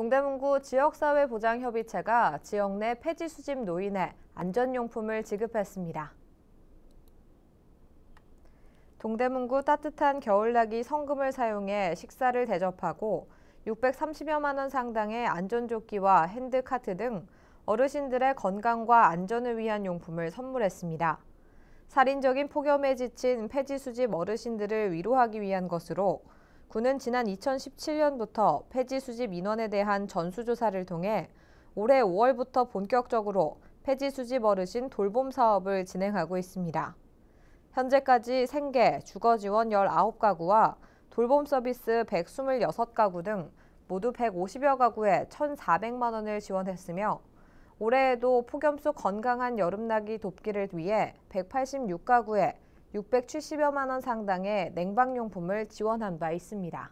동대문구 지역사회보장협의체가 지역 내 폐지 수집 노인에 안전용품을 지급했습니다. 동대문구 따뜻한 겨울나기 성금을 사용해 식사를 대접하고 630여만 원 상당의 안전조끼와 핸드카트 등 어르신들의 건강과 안전을 위한 용품을 선물했습니다. 살인적인 폭염에 지친 폐지 수집 어르신들을 위로하기 위한 것으로 군은 지난 2017년부터 폐지 수집 인원에 대한 전수조사를 통해 올해 5월부터 본격적으로 폐지 수집 어르신 돌봄 사업을 진행하고 있습니다. 현재까지 생계, 주거 지원 19가구와 돌봄 서비스 126가구 등 모두 150여 가구에 1,400만 원을 지원했으며 올해에도 폭염 속 건강한 여름나기 돕기를 위해 186가구에 670여만 원 상당의 냉방용품을 지원한 바 있습니다.